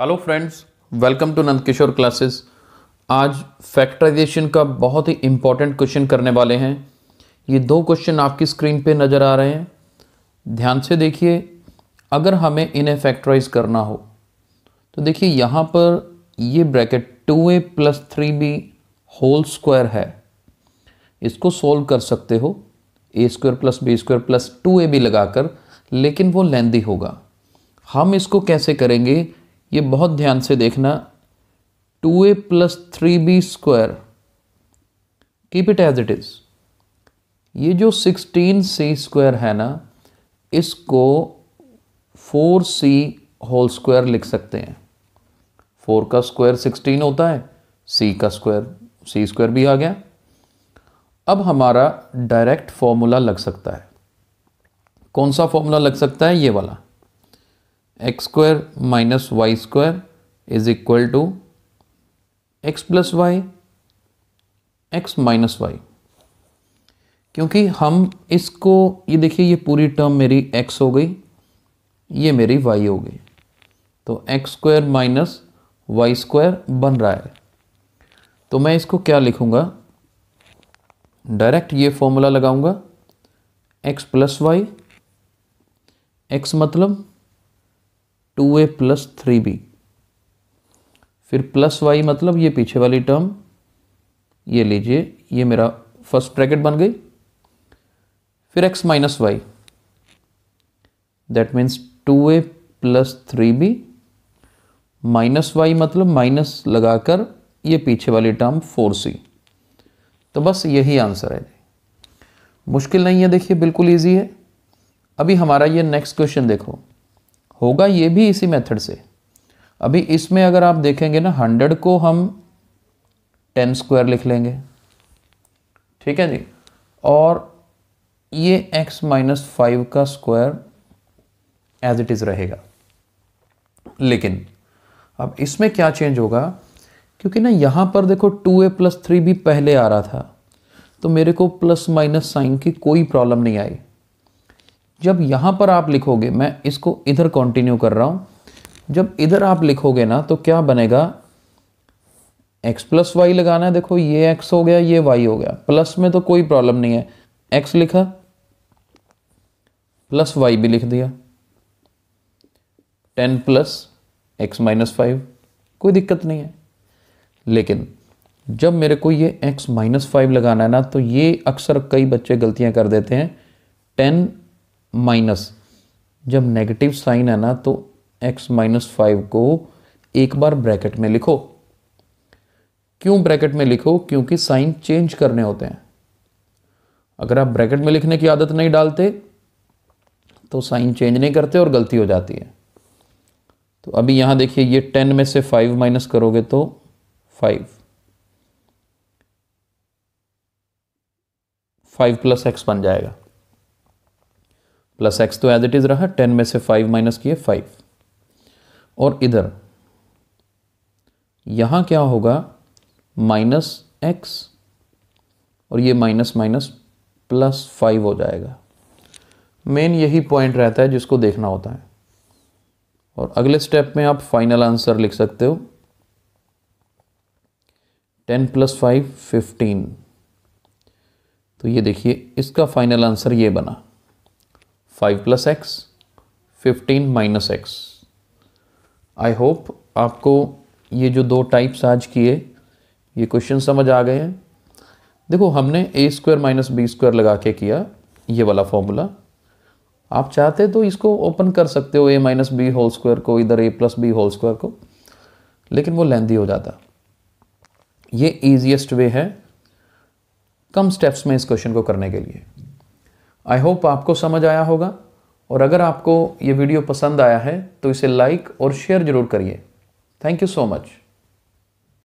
hello friends welcome to Nand Kishore classes आज factorization का बहुत ही इम्पॉर्टेंट क्वेश्चन करने वाले हैं ये दो क्वेश्चन आपकी स्क्रीन पे नज़र आ रहे हैं ध्यान से देखिए अगर हमें इन्हें फैक्टराइज करना हो तो देखिए यहाँ पर ये ब्रैकेट टू ए plus three B whole square है इसको सोल्व कर सकते हो A square plus B square plus two A B लगाकर लेकिन वो लेंदी होगा हम इसको कैसे करेंगे ये बहुत ध्यान से देखना two A plus three B square keep it as it is ये जो सिक्सटीन सी स्क्वायर है ना इसको फोर सी होल स्क्वायर लिख सकते हैं फोर का स्क्वायर सिक्सटीन होता है सी का स्क्वायर सी स्क्वायर भी आ गया अब हमारा डायरेक्ट फॉर्मूला लग सकता है कौन सा फॉर्मूला लग सकता है ये वाला X square minus Y square is equal to X plus Y X minus Y क्योंकि हम इसको ये देखिए ये पूरी टर्म मेरी एक्स हो गई ये मेरी वाई हो गई तो x square minus Y square बन रहा है तो मैं इसको क्या लिखूँगा डायरेक्ट ये फॉर्मूला लगाऊंगा एक्स प्लस वाई एक्स मतलब टू ए प्लस थ्री बी फिर प्लस वाई मतलब ये पीछे वाली टर्म ये लीजिए ये मेरा फर्स्ट ब्रैकेट बन गई फिर x minus y that means two A plus three b minus y मतलब माइनस लगाकर ये पीछे वाली टर्म फोर सी तो बस यही आंसर है मुश्किल नहीं है देखिए बिल्कुल ईजी है अभी हमारा ये नेक्स्ट क्वेश्चन देखो होगा ये भी इसी मेथड से अभी इसमें अगर आप देखेंगे ना हंड्रेड को हम टेन स्क्वायर लिख लेंगे ठीक है जी और ये एक्स माइनस फाइव का स्क्वायर एज इट इज़ रहेगा लेकिन अब इसमें क्या चेंज होगा क्योंकि ना यहाँ पर देखो टू ए प्लस थ्री भी पहले आ रहा था तो मेरे को प्लस माइनस साइन की कोई प्रॉब्लम नहीं आई जब यहाँ पर आप लिखोगे मैं इसको इधर कंटिन्यू कर रहा हूँ जब इधर आप लिखोगे ना तो क्या बनेगा x प्लस वाई लगाना है देखो ये x हो गया ये y हो गया प्लस में तो कोई प्रॉब्लम नहीं है x लिखा प्लस y भी लिख दिया ten plus x minus five कोई दिक्कत नहीं है लेकिन जब मेरे को ये x माइनस फाइव लगाना है ना तो ये अक्सर कई बच्चे गलतियां कर देते हैं टेन माइनस जब नेगेटिव साइन है ना तो एक्स माइनस फाइव को एक बार ब्रैकेट में लिखो क्यों ब्रैकेट में लिखो क्योंकि साइन चेंज करने होते हैं अगर आप ब्रैकेट में लिखने की आदत नहीं डालते तो साइन चेंज नहीं करते और गलती हो जाती है तो अभी यहां देखिए ये टेन में से फाइव माइनस करोगे तो फाइव फाइव प्लस एक्स बन जाएगा प्लस एक्स तो एज इट इज़ रहा टेन में से फाइव माइनस किए फाइव और इधर यहां क्या होगा माइनस एक्स और ये माइनस माइनस प्लस फाइव हो जाएगा मेन यही पॉइंट रहता है जिसको देखना होता है और अगले स्टेप में आप फाइनल आंसर लिख सकते हो टेन प्लस फाइव फिफ्टीन तो ये देखिए इसका फाइनल आंसर ये बना five plus x fifteen minus x I hope आपको ये जो दो टाइप्स आज किए ये क्वेश्चन समझ आ गए हैं देखो हमने a square minus b square लगा के किया ये वाला फॉर्मूला आप चाहते तो इसको ओपन कर सकते हो a minus b whole square को इधर a plus b whole square को लेकिन वो लेंदी हो जाता ये ईजिएस्ट वे है कम स्टेप्स में इस क्वेश्चन को करने के लिए आई होप आपको समझ आया होगा और अगर आपको ये वीडियो पसंद आया है तो इसे लाइक और शेयर ज़रूर करिए थैंक यू सो मच